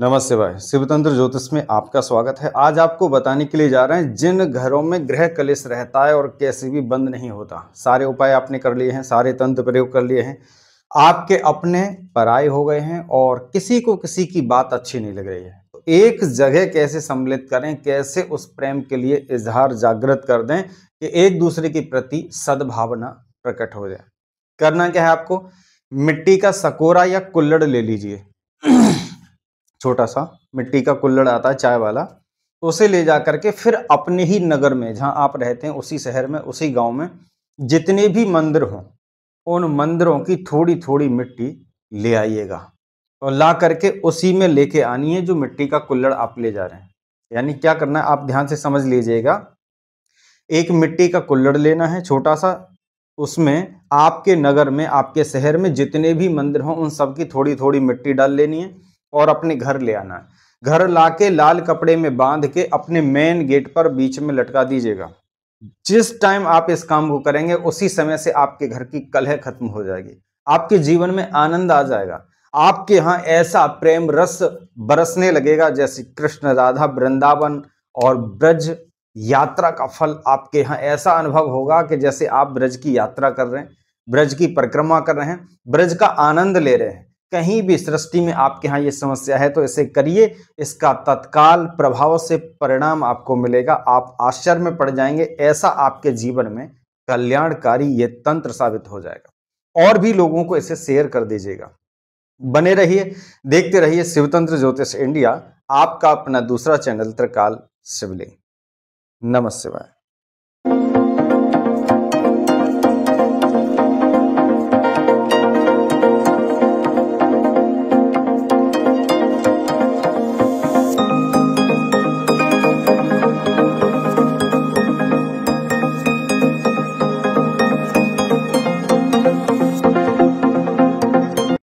नमस्ते भाई शिवतंत्र ज्योतिष में आपका स्वागत है आज आपको बताने के लिए जा रहे हैं जिन घरों में ग्रह कलेश रहता है और कैसे भी बंद नहीं होता सारे उपाय आपने कर लिए हैं सारे तंत्र प्रयोग कर लिए हैं आपके अपने पराय हो गए हैं और किसी को किसी की बात अच्छी नहीं लग रही है तो एक जगह कैसे सम्मिलित करें कैसे उस प्रेम के लिए इजहार जागृत कर दें कि एक दूसरे के प्रति सद्भावना प्रकट हो जाए करना क्या है आपको मिट्टी का सकोरा या कुल्लड़ ले लीजिए छोटा सा मिट्टी का कुल्लड़ आता है चाय वाला तो उसे ले जा करके फिर अपने ही नगर में जहाँ आप रहते हैं उसी शहर में उसी गांव में जितने भी मंदिर हों उन मंदिरों की थोड़ी थोड़ी मिट्टी ले आइएगा और ला करके उसी में लेके आनी है जो मिट्टी का कुल्लड़ आप ले जा रहे हैं यानी क्या करना है आप ध्यान से समझ लीजिएगा एक मिट्टी का कुल्लड़ लेना है छोटा सा उसमें आपके नगर में आपके शहर में जितने भी मंदिर हों उन सब की थोड़ी थोड़ी मिट्टी डाल लेनी है और अपने घर ले आना है घर लाके लाल कपड़े में बांध के अपने मेन गेट पर बीच में लटका दीजिएगा जिस टाइम आप इस काम को करेंगे उसी समय से आपके घर की कलह खत्म हो जाएगी आपके जीवन में आनंद आ जाएगा आपके यहाँ ऐसा प्रेम रस बरसने लगेगा जैसे कृष्ण राधा वृंदावन और ब्रज यात्रा का फल आपके यहाँ ऐसा अनुभव होगा कि जैसे आप ब्रज की यात्रा कर रहे हैं ब्रज की परिक्रमा कर रहे हैं ब्रज का आनंद ले रहे हैं कहीं भी सृष्टि में आपके यहाँ ये समस्या है तो इसे करिए इसका तत्काल प्रभाव से परिणाम आपको मिलेगा आप आश्चर्य में पड़ जाएंगे ऐसा आपके जीवन में कल्याणकारी ये तंत्र साबित हो जाएगा और भी लोगों को इसे शेयर कर दीजिएगा बने रहिए देखते रहिए शिवतंत्र ज्योतिष इंडिया आपका अपना दूसरा चैनल त्रिकाल शिवलिंग नमस्ते शिवाय